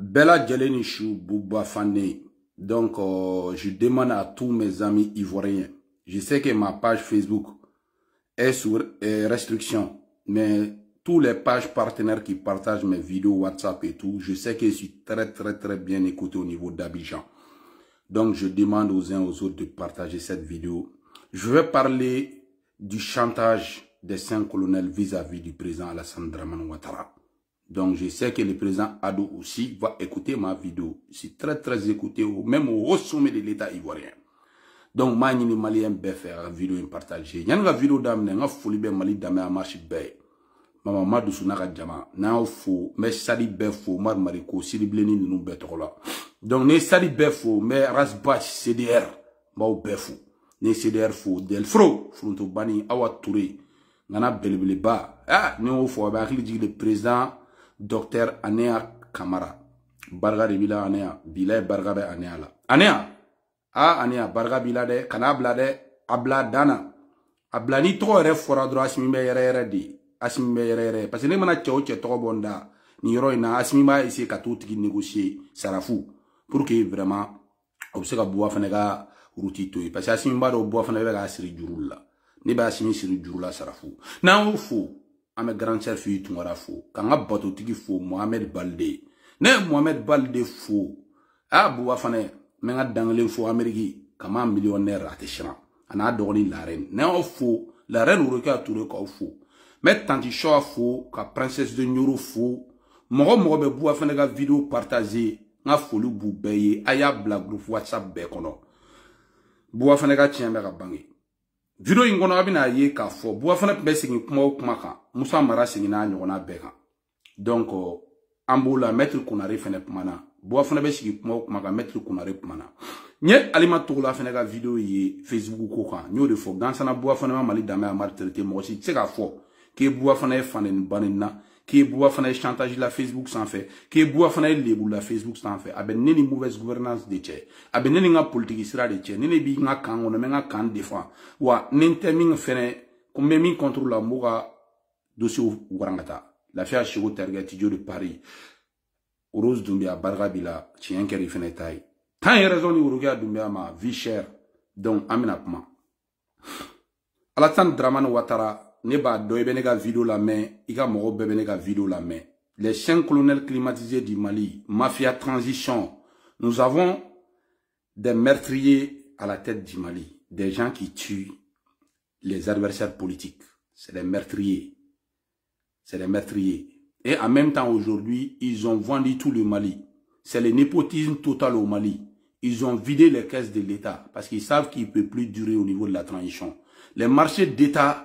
Bella geleni Bouba Donc, euh, je demande à tous mes amis ivoiriens. Je sais que ma page Facebook est sur restriction, mais tous les pages partenaires qui partagent mes vidéos WhatsApp et tout, je sais que je suis très très très bien écouté au niveau d'Abidjan. Donc, je demande aux uns aux autres de partager cette vidéo. Je vais parler du chantage des cinq colonels vis-à-vis -vis du président Alassane Draman Ouattara. Donc, je sais que le président Ado aussi va écouter ma vidéo. C'est très, très écouté, même au haut sommet de l'État ivoirien. Donc, ma ni malien faire la vidéo et partager. Yanni ka vidéo d'amener, n ka foli bɛ Mali dambe a marche bɛɛ Mama ma dusu n'a ka jama, n'a y'aw fo, n bɛ Sadi bɛɛ fo, le Mariko, Siribilenni ninnu bɛɛ tɔgɔ la. Donc, ne Sadi bɛɛ fo, n bɛ Rasbach CDR, n b'aw bɛɛ fo. Ne CDR faux Delfro, Foronto Bani, Awa Touré, Nana Belebeleba. Ah, ne y'o fɔ, a bɛ hakili le président dɔktɛr aneya kamara barika de b'i la aneya bila ye barika bɛ aneya la aneya a aneya barika b'i la dɛ kan'a bila dɛ a bila dan na a bila ni tɔgɔ yɛrɛ fɔra dɔrɔn asimi bɛ yɛrɛyɛrɛ de asimi bɛ yɛrɛyɛrɛ parce que ne mana cɛ o cɛ tɔgɔ bɔ n da nin yɔrɔ in na asimi b'a essaye ka t'o tigi négocier sarafu pour que vraiment o bɛ se ka buwa fana ka ruti to yen parce que asimi b'a dɔn buwa fana bɛ k'a siri juru la ne b'a asimi siri juru la sarafu n'an y'o fo an bɛ grand sœur fi tunkara fo k'an ka batotigi fo mohamed balde ne ye mohamed balde fo a buba fana n bɛ n ka dangelen fo ameriki ka ma miliyɔnɛri a tɛ siran a n'a dɔgɔnin larɛni ne y'aw fo larɛni woroke a ture k'aw fo n bɛ tanti shɔa fo ka princesse de nyoro fo mɔgɔ mɔgɔ bɛ buba fana ka video partager n ka foli b'u bɛɛ ye a y'a bila groupe whatsapp bɛɛ kɔnɔ buba fana ka tiɲɛ bɛ ka bange video in kɔnɔ a bɛna ye k'a fɔ buwa fana tun bɛ segin kuma o kuma kan musa mara seginna a ɲɔgɔnna bɛɛ kan donc an b'o la mɛtiri kunare fana kumana buwa fana bɛ sigi kuma o kuma kan mɛtiri kunare kumana n ye alima togola fana ka video ye facebook ko kan n y'o de fɔ gansana buwa fana ma mali danbe a mari terete mɔgɔ si tɛ se k'a fɔ k'e buwa fana ye fanɛni banin na kebuwa fana ye chantage la facebook sanfɛ kebuwa fana ye lebu la facebook sanfɛ a ah bɛ ne ni mauvaise gouvernance de cɛ ah a bɛ ne ni n ka politiki sira de cɛ ne ne b'i n ka kan kɔnɔ n bɛ n ka kan défend wa ni n tɛ min fɛnɛ n bɛ min contre la n b'o ka dossier warankata lafiya seko tarikɛ tijo de paris rose dunbiya barika b'i la tiɲɛ kɛra i fɛnɛ ta ye tan ye raison ni worokiya dunbiya ma vie chère donc an bɛna kuma alasani daramani watara les cinq colonels climatisés du Mali mafia transition nous avons des meurtriers à la tête du Mali des gens qui tuent les adversaires politiques c'est des meurtriers c'est des meurtriers et en même temps aujourd'hui ils ont vendu tout le Mali c'est le népotisme total au Mali ils ont vidé les caisses de l'État parce qu'ils savent qu'il ne peut plus durer au niveau de la transition les marchés d'État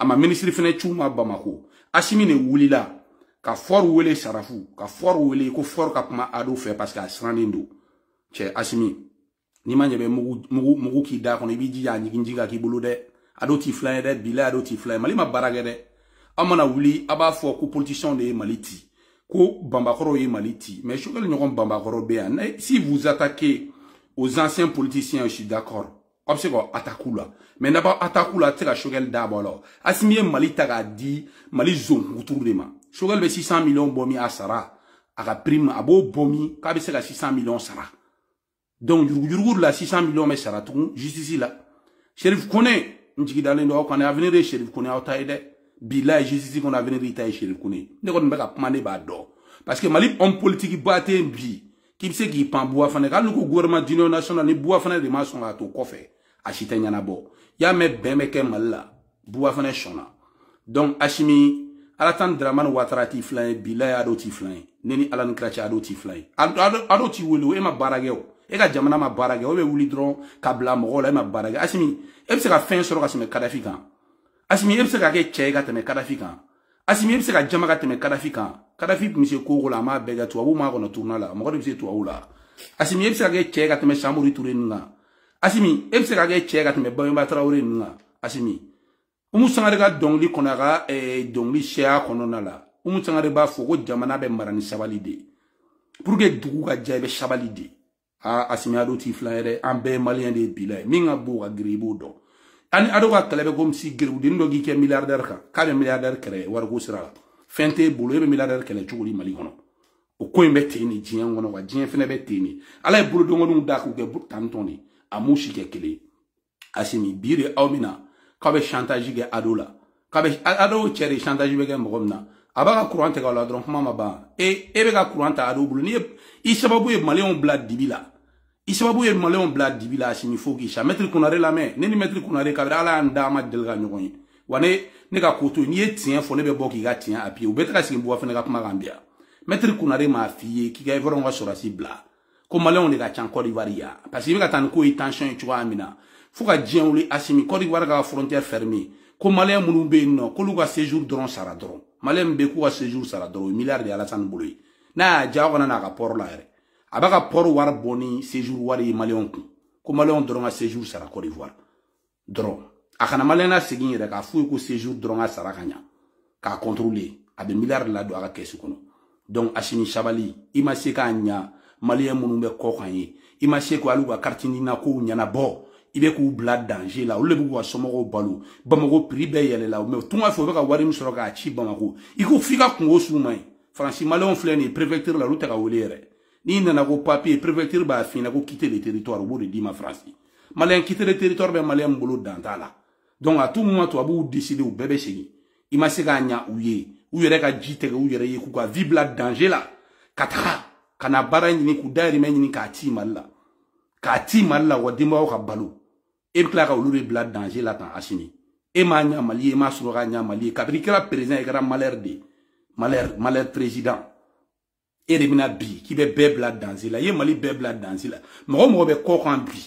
Ama menisri fene chou mwa bama kou. Asimi ne wou li la. Ka fwar wou le sarafou. Ka fwar wou le. Ko fwar kap mwa adou fe. Paske asran lindou. Che asimi. Niman jebe mwou ki da. Kone bi di ya njik njika ki boulou de. Adou ti flay de. Bile adou ti flay. Mali mwa barage de. Ama na wou li. Aba fwar kou politisyon de e maliti. Ko bamba koro e maliti. Men chou ke li nyon kon bamba koro be anay. Si vous attaquez aux anciens politisyons, je suis d'accord. aw bɛ se ataku la mɛ n'a b'a ataku la a tɛ se ka sogɛli la mali k'a di mali zon kuturu de ma sogɛli 600 millions bomi min a sara a prime a b'o k'a bɛ se ka 600 millions sara donc yurugujurugu la 600 miliyɔn bɛ sara juste ici la Sherif kone n jigi dalen don aw kan dɛ avenir ye shérif kone aw ta ye dɛ bi la ye justice kɔnɔ avenir y'i ta kone ne kɔni pas ka kuma b'a parce que mali homme politique ba tɛ yen bi Qui bɛ se k'i pan buwa fana kan hali ko gouvernement d'union nationale ni buwa fana de ma sɔn k'a to a si tɛ ɲɛnabɔ y'a mɛn bɛn bɛ kɛ mali la buba fɛnɛ sɔnna donc asimi ala tan daramani watara t'i filan ye bilayi ado t'i filan ye ne ni ala ni kira cɛ ado t'i filan ye ado t'i wele o e ma baara kɛ o e ka jamana ma baara kɛ o e bɛ wuli dɔrɔn ka bila mɔgɔw la e ma baara kɛ asimi e bɛ se ka fɛn sɔrɔ ka tɛmɛ kadafi kan asimi e bɛ se ka kɛ cɛ ye ka tɛmɛ kadafi kan asimi e bɛ se ka jama ka tɛmɛ kadafi kan kadafi tun bɛ se ko o ko la an b'a bɛɛ kɛ tubabu m'a kɔnɔ turuna la mɔgɔ de bɛ se tubabu la asimi e bɛ se ka kɛ cɛ ye ka tɛmɛ samori ture nin kan asimi e bɛ se ka kɛ cɛ ka tɛmɛ bangebaga tarawele ninnu kan asimi umu sangare ka dɔnkili kɔnɔ a ka dɔnkili sɛya kɔnɔna la umu sangare b'a fɔ ko jamana bɛ mara ni sabali de ye pour dugu ka diya i bɛ sabali de aa asimi ado t'i filan ye an bɛɛ maliyɛn de ye ye min ka bon ka girin i b'o dɔn ani ado ka kɛlɛ bɛ komi si dɔ k'i kɛ miliyardɛri kan k'a bɛ miliyardɛri kɛlɛ wariko sira la fɛn t'e bolo e bɛ miliyardɛri kɛlɛ cogo di mali kɔnɔ o ko in bɛ ten de diɲɛ kɔnɔ wa diɲɛ fana bɛ ten de ala ye bolodongɔninw da k'u kɛ tan tɔn de A mou chitekele. Asi mi, bi re a oumina. Kabe chantaji gen adou la. Kabe adou chere chantaji be gen mwomna. A baga kourante gwa ladron kman mwa ban. E, e baga kourante adou blouni. I se pa bouye mwale yon blad dibi la. I se pa bouye mwale yon blad dibi la. Asi mi, fok isha. Metri kounare la men. Neni metri kounare kabre ala yon damat delga nyo kwenye. Wane, nega koutou. Nye tiyen fonebe bok yi ga tiyen api. Ou betra si gen bwafen nega kou magambia. Metri kounare ma ko maliyɛnw de ka can cote d'ivoire ya parce que i bɛ ka taa ni ko ye tension ye cogoya min na fo ka diɲɛ wuli asimi cote d'ivoire ka frontière fermée ko maliyɛn minnu bɛ yen nɔ k'olu ka séjour dɔrɔn sara dɔrɔn maliyɛn min bɛ yen k'u ka séjour sara dɔrɔn o ye milliard de alasani bolo ye n'a y'a diya aw kana n'a ka port la yɛrɛ a b'a ka port wari bɔ ni séjour wari ye maliyɛnw kun ko maliyɛnw dɔrɔn ka séjour sara cote d'ivoire dɔrɔn a kana maliyɛn lasegin yɛrɛ k'a f'u ye ko séjour dɔrɔn ka sara ka ɲa k'a contrôler a bɛ milliard ladon a ka kɛsi kɔnɔ donc asimi sabali i ma se k'a ɲa maliyɛn minnu bɛ kɔ kan ye i ma se k'u hali u ka karitinina kow ɲɛnabɔ i bɛ k'u bila danger la olu de b'u ka somɔgɔw balo bamakɔ prix bɛɛ yɛlɛla mɛ tunga fɛ u bɛ ka wari min sɔrɔ k'a ci bamakɔ i ko f'i ka kungo s'u ma yen faransi maliyɛnw filɛ nin ye préfecture la olu tɛ ka wele yɛrɛ n'i nana ko papier préfecture b'a f'i ɲɛna ko quitter le territoire u b'o de d'i ma faransi maliyɛn quitter le territoire bɛ maliyɛn min bolo dan t'a la donc à tout moment tubabuw décider u bɛɛ bɛ segin i ma se k'a ɲa u ye u yɛrɛ ka ji tigɛ u yɛrɛ ye k'u ka vie bila danger la ka taga ka na baara ɲini k'u dayirimɛ ɲini k'a ci mali la k'a ci mali la wa denbayaw ka balo e be tila ka olu de bila danger la tan asini e m'a ɲa mali ye e m'a sɔrɔ ka ɲa mali ye kabiri i kɛra président i kɛra malɛr de malɛr malɛr président e de bena bi k'i bɛ bɛɛ bila danger la i ye mali bɛɛ bila danger la mɔgɔ mɔgɔ bɛ kɔ kan bi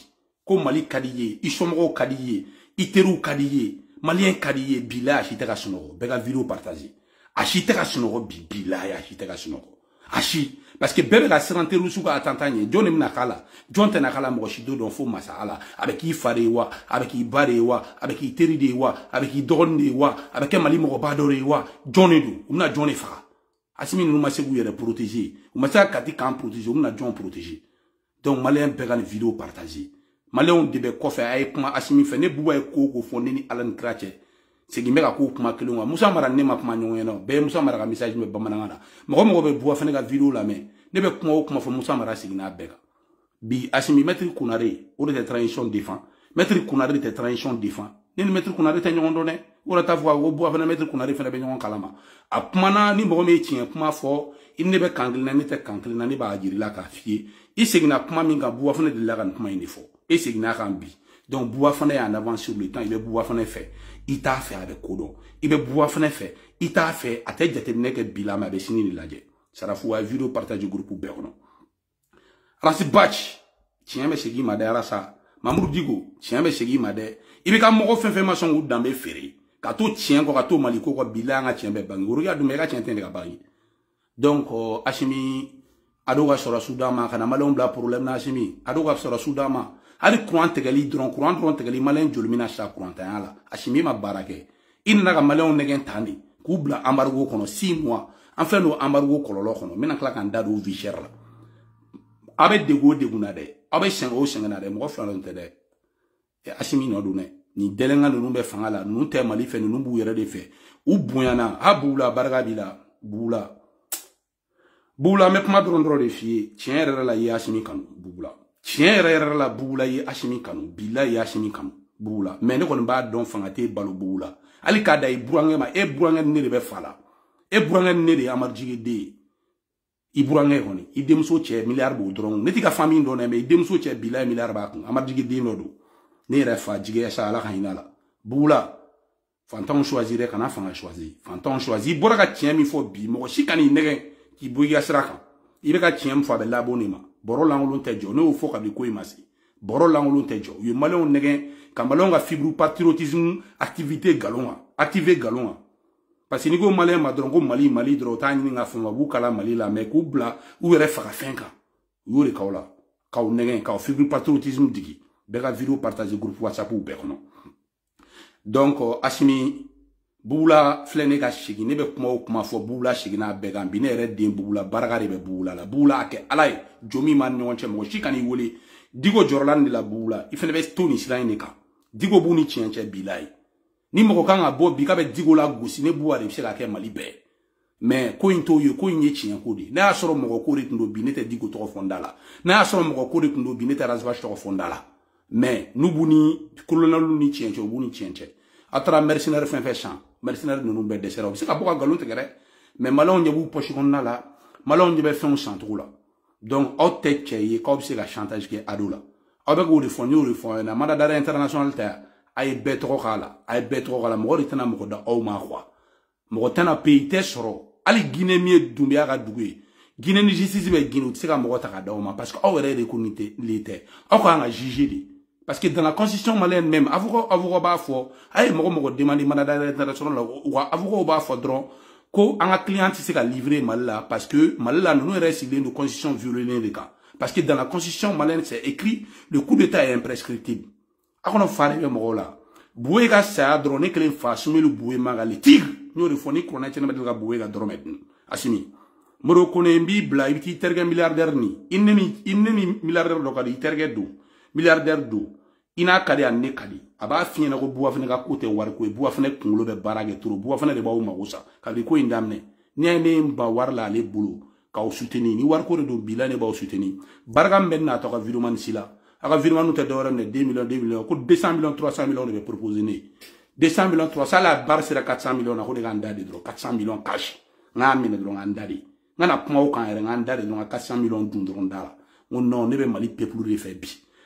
ko mali ka di ye i somɔgɔw ka di ye i teriw ka di ye maliyɛn ka di ye bila a si tɛ ka sunɔgɔ bɛɛ ka video partage a si tɛ ka sunɔgɔ bi bila a si tɛ ka sunɔgɔ a si parce que bɛɛ bɛ ka siran terirusu ka atanta ɲɛ jɔn de bɛna k'a la jɔn tɛna k'a la mɔgɔ si do dɔn fo masa ala a bɛ k'i fa de ye wa a bɛ k'i ba de ye wa a bɛ k'i teri de ye wa a bɛ k'i dɔgɔnin de ye wa a bɛ kɛ mali mɔgɔba dɔ de ye wa jɔn de don u bɛna jɔn de faga asimi ninnu ma se k'u yɛrɛ protéger u ma se ka kati k'an protéger u bɛna jɔn protéger donc maliyɛn bɛɛ ka nin vidéo partager maliyɛnw de bɛ kɔfɛ a ye kuma asimi fɛ ne buba ye ko o ko fɔ ne ni ala ni kira cɛ segin bɛ ka k'o kuma kelen kan musa mara ne ma kuma ɲɔgɔn ɲɛna bɛɛ musa mara ka message mɛn bamanankan na mɔgɔ mɔgɔ bɛ buwa fana ka video lamɛn ne bɛ kuma o kuma fɔ musa mara seginna bɛɛ kan bi asimi mɛtiri kunare o de tɛ transition défend mɛtiri kunare tɛ transition défend ne ni mɛtiri kunare tɛ ɲɔgɔn dɔn dɛ o de t'a fɔ ko buwa fana mɛtiri kunare fana bɛ ɲɔgɔn kalama a kumana ni mɔgɔ min ye tiɲɛ kuma fɔ i ne bɛ kan kelen na ne tɛ kan kelen na ne b'a jira i la k'a f'i ye i seginna kuma min kan buwa fana delila ka nin kuma in de fɔ e seginna kan bi Donc Bouafane est en avance sur le temps, il est Bouafane fait. Il t'a fait avec Kodon. Il est Bouafane fait. Il t'a fait à tête déterminée que Bilam avait signé la guerre. Ça la foua vidéo partage du groupe Berno. Rasi Batch, tiens mais c'est qui m'a ça. Mamour Digo, tiens mais c'est qui m'a Il est quand mon fait ma son ou dans mes ferrés. Quand tout tient, quand tout maliko, quand Bilam a tient mes ben, bangou, regarde où mes gars tient les bangou. Donc, euh, Hachimi, Adoga sera Soudama, quand on a problème, Hachimi, Adoga sera Soudama. hali kuran tigɛli dɔrɔn kuran dɔrɔn tigɛli maliyɛn joli mina sa kurantanya la a si min ma baara kɛ i nana ka maliyɛnw nɛgɛn tan de k'u bila anbarigo kɔnɔ si muwa an filɛ n'o anbarigo kɔlɔlɔ kɔnɔ n bɛna tila ka n da don vizɛri la aw bɛ degu o degu na dɛ e, aw bɛ sɛgɛn o sɛgɛn na dɛ mɔgɔ fila tɛ dɛ asimi nɔ don dɛ nin dɛlɛnga ninnu bɛ fanga la ninnu tɛ mali fɛ ninnu b'u yɛrɛ de fɛ u bonyana ha b'u la barika b'i la b'u la b'u la n bɛ kuma dɔrɔn dɔrɔn de f'i ye tiɲɛ yɛrɛ la i ye asimi kanu tiɲɛ yɛrɛ yɛrɛ la bugula ye asimi kanu bila ye asimi kanu bugula mɛ ne kɔni b'a dɔn fanga tɛ balo bugula hali k'a da i burankɛ ma e burankɛ ne de bɛ fa la e burankɛ ne de ye amarijigi den ye i burankɛ kɔni i denmuso cɛ miliyari b'o dɔrɔn ne t'i ka fa min dɔn dɛ mɛ i denmuso cɛ bila ye miliyari b'a kun amarijigi den dɔ don ne yɛrɛ fa jigiya sa ala ka hinɛ la bugula fantanw suwazi dɛ kana fanga suwazi fantanw suwazi i bɔra ka tiɲɛ min fɔ bi mɔgɔ si ka nɛgɛ k'i bɔ i ka sira kan i bɛ ka tiɲɛ min fɔ a bɛ labɔ ne ma bɔrɔ lankolon tɛ jɔ ne y'o fɔ kabini ko in ma se bɔrɔ lankolon tɛ jɔ u ye maliyɛnw nɛgɛn ka maliyɛnw ka fibre patriotisme activité galon kan activé galon kan parce que n'i ko maliyɛn ma dɔrɔn ko mali mali dɔrɔn u t'a ɲini ka fɛn u b'u kala mali la mais k'u bila u yɛrɛ faga fɛn kan u y'o de k'aw la k'aw nɛgɛn k'aw fibre patriotisme digi bɛɛ ka vidéo partage groupe whatsapp bɛɛ kɔnɔ donc asimi bugula filɛ ne ka segin ne bɛ kuma o kuma fɔ bugula seginna bɛɛ kan bi ne yɛrɛ den bugula baraka de bɛ bugula la bugula a kɛ ala ye jo min b'a ni ɲɔgɔn cɛ mɔgɔ si ka n'i wele digo jɔrɔla nin de la bugula i fɛnɛ bɛ to nin sira in de kan digo b'u ni tiɲɛ cɛ bi la ye ni mɔgɔ kan ka bɔ bi ka bɛ digo la gosi ne buwa de bɛ se ka kɛ mali bɛɛ mɛ ko in t'o ye ko in ye tiɲɛ ko de n'a y'a sɔrɔ mɔgɔ ko de tun do bi ne tɛ digo tɔgɔ fɔ n da la n'a y'a sɔrɔ mɔgɔ ko de tun do bi ne tɛ razibash tɔgɔ fɔ n da la mɛ n'u b'u ni kolonɛliw ni tiɲɛ cɛ u b'u ni tiɲɛ cɛ a taara mercenaire fɛn fɛn san mercenaire ninnu bɛɛ dɛsɛra u bɛ se ka bɔ ka nkalon tigɛ dɛ mɛ maliyɛnw ɲɛ b'u pɔsi kɔnɔna la maliyɛnw ɲɛ bɛ fɛnw san cogo la donc aw tɛ cɛ ye k'aw bɛ se ka chantage kɛ ado la aw bɛ k'o de fɔ n y'o de fɔ aw ɲɛna madadara international ta yan a ye bɛɛ tɔgɔ k'a la a ye bɛɛ tɔgɔ k'a la mɔgɔ de tɛna mɔgɔ da aw ma kuwa mɔgɔ tɛna peyi tɛ sɔrɔ hali guinée min ye dunbeya ka dugu ye guinée ni justice bɛ guinée u tɛ se ka mɔgɔ ta ka d'aw ma parce que aw yɛrɛ de ko nin tɛ nin tɛ aw ka kan ka juger de parce que dans la constitution malienne même avugo avugo b'a fɔ a ye mɔgɔ mɔgɔ demande international la wa avugo b'a fɔ dɔrɔn ko an ka client c'est se livrer mal là parce que mal là nous yɛrɛ sigilen nos constitution violée de gars, parce que dans la constitution malienne c'est écrit le coup d'état est imprescriptible a en parle de bɛ mɔgɔw la boue ka que dɔrɔn ne kelen fa sumelu boue le tigre n y'o de fɔ ni kuranɛ tiɲɛna bɛ deli ka boue ka dɔrɔmɛ dun asimi moro kone n b'i bila milliardaire ni i ne ni i ne ni milliardaire dɔ ka di i milliardaire don i n'a ka di a ne ka di a b'a f'i ɲɛna ko buwa fana ka ko tɛ wariko ye buwa fana kunkolo bɛ baara kɛ toro buwa fana de b'aw mago sa kabi ko in daminɛ ni a ye ne ye n ba wari la ale bolo k'aw suteni ni wariko de don bi la ne b'aw suteni barika min bɛ ne n'a tɔ ka vidéo man si la a ka vidéo man tɛ dɔwɛrɛ minɛ deux millions deux millions ko deux cent millions trois cent millions de bɛ proposé ne ye deux cent millions trois cent hali a baara sera quatre cent millions na ko ne ka n da de dɔrɔn quatre cent millions cash n k'a minɛ dɔrɔn ka n da de n kana kuma o kan yɛrɛ n ka n da de dɔrɔn ka quatre cent millions dun dɔrɔn da la n ko non ne bɛ mali peuple de fɛ bi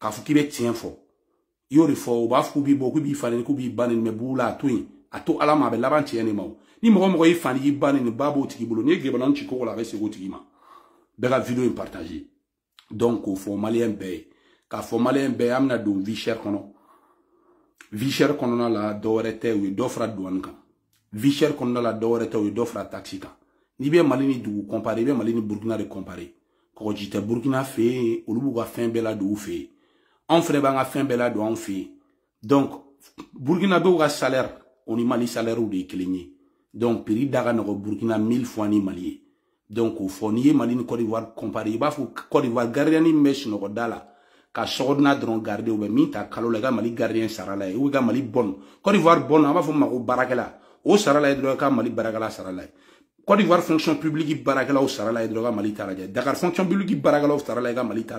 k'a fɔ k'i bɛ tiɲɛ fɔ i y'o de fɔ u b'a fɔ k'u b'i bɔ k'u b'i fa neni k'u b'i ba neni mɛ b'u la a to yen a to ala ma a bɛ laban tiɲɛ de ma o ni mɔgɔ mɔgɔ y'i fa n'i ba neni ba b'o tigi bolo n'i ye gɛbɛlɔni ci kogo la a bɛ segin o tigi ma bɛɛ ka video in partage donc k'o fɔ maliyɛn bɛɛ ye k'a fɔ maliyɛn bɛɛ an bɛna don vie chère kɔnɔ vie chère kɔnɔna la dɔwɛrɛ tɛ u ye dɔ fara douane kan vie chère kɔnɔna la dɔwɛrɛ tɛ u ye dɔ fara taxi kan n'i bɛ mali ni dugu comparer i bɛ mali ni burukina de comparer kɔgɔji tɛ burukina fɛ yen olu b'u ka fɛn bɛɛ ladon u fɛ yen En fɛnɛ b'an ka fɛn bɛɛ Donc, anw fɛ yen donc burukinabew salaire o y mali salairew de ye kelen donc prix da ka nɔgɔ mille fois ni mali donc k'o fɔ n'i mali ni cote d'ivoire comparer Bah, faut fɔ d'ivoire gardien min bɛ sunɔgɔ da ka sɔgɔduna dɔrɔn gardé u bɛ min ta kalo la mali gardien sara la ye u mali bon? cote d'ivoire bɔn an b'a fɔ ma ko baarakɛla o sara la ye ka mali baarakɛla sara la ye d'ivoire fonction publique baarakɛlaw sara la ye dɔrɔn ka mali ta dakar fonction publique baarakɛlaw sara la i ka mali ta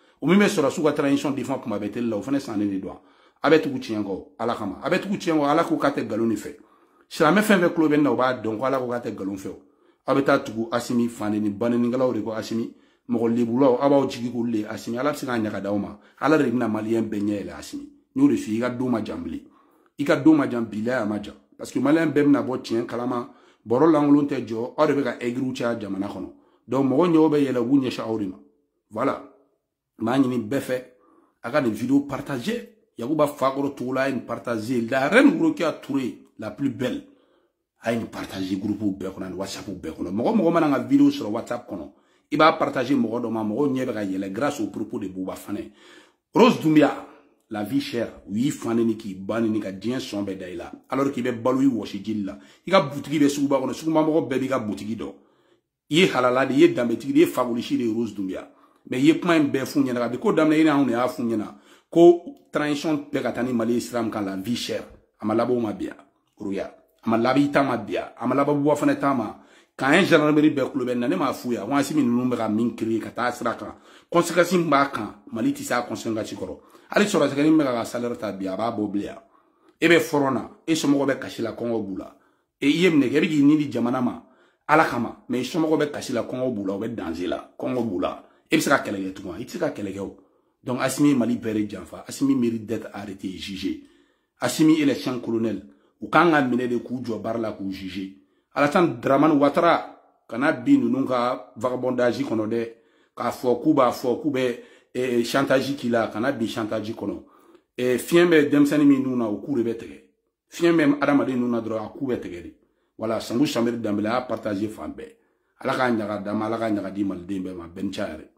o min bɛ sɔrɔ transition défend kuma bɛɛ la o fana sannen de ah, don ah, a bɛ tugu tiɲɛ kɔ ala kama a bɛ tugu tiɲɛ kɔ na o b'a dɔn ko ala ko k'a tugu asimi faneni banenikɛlaw de ko asimi mɔgɔ lebulaw aw b'aw jigi asimi ala bɛ se k'a ala de bɛna maliyɛn asimi n y'o de f'i ye i ka don ma jan bilen i ka don ma jan kalama bɔrɔ lankolon tɛ jɔ aw ka aigriw caya jamana kɔnɔ donc mɔgɔ ɲɛw bɛ yɛlɛ u b'u voilà m'a befe, bɛɛ fɛ a vidéo nin video partage yakuba fakɔrɔ togola a ye la reine a ture la plus belle a ye groupe ou kɔnɔ ani whatsapp bɛɛ kɔnɔ mɔgɔ mɔgɔ mana vidéo sur video whatsapp kono. Iba partager partage ma mɔgɔw ɲɛ grâce au propos de bouba fane. rose dunbiya la vie chère Oui y'i ni k'i ba ni ka djien son bɛɛ alors k'i bɛ baloui wa wɔsi la i ka butigi bɛ suguba kɔnɔ ka ye yé de yé ye danbetigi de rose mɛ i ye kuma in bɛɛ f'u ɲɛna kabi ko daminɛ i n'anw de y'a f'u ɲɛna ko transition bɛɛ ka taa ni mali islam kan la vie chère a ma labɔ o ma biya ruya a ma labi ta ma biya a ma lababuwa fana ta ma ka an gendarmerie bɛɛ kulo bɛ na ne m'a f'u ye a ko an si min ninnu bɛ ka min créer ka taa sira kan conséquence min b'a kan mali tɛ se a conséquence kɔrɔ hali sɔrɔsɛgɛ min bɛ ka ka salaire ta bi a b'a bɔ bilen yan e bɛ fɔlɔ na e somɔgɔw bɛ kasi la kɔngɔ b'u la e i ye minɛ kɛ e bɛ k'i ni di jamana ma ala kama mɛ i somɔgɔw bɛ kasi la kɔngɔ b'u la u bɛ danze la kɔngɔ b'u la e bɛ se ka kɛlɛ kɛ tugun e i tɛ se ka kɛlɛ kɛ o donc asimi ye mali bɛɛ de janfa asimi mérite d'être arrêté jugé asimi est colonel u kan ka minɛ de k'u jɔ baara la k'u jugé alassane dramane ouattara kana bin ninnu ka vagabondage kɔnɔ dɛ k'a fɔ k'u b'a fɔ k'u bɛ eh, chantage k'i la kana bin chantage kɔnɔ eh, fiɲɛ bɛ denmisɛnnin min nun na o k'u de bɛ tigɛ fiɲɛ bɛ adamaden nun na dɔrɔn a k'u bɛ tigɛ de wala sango sanbere danbele a y'a fan bɛɛ ala k'a ɲaga d'a ma ala k'a ɲaga di maliden bɛɛ ma bɛɛ ni ca yɛrɛ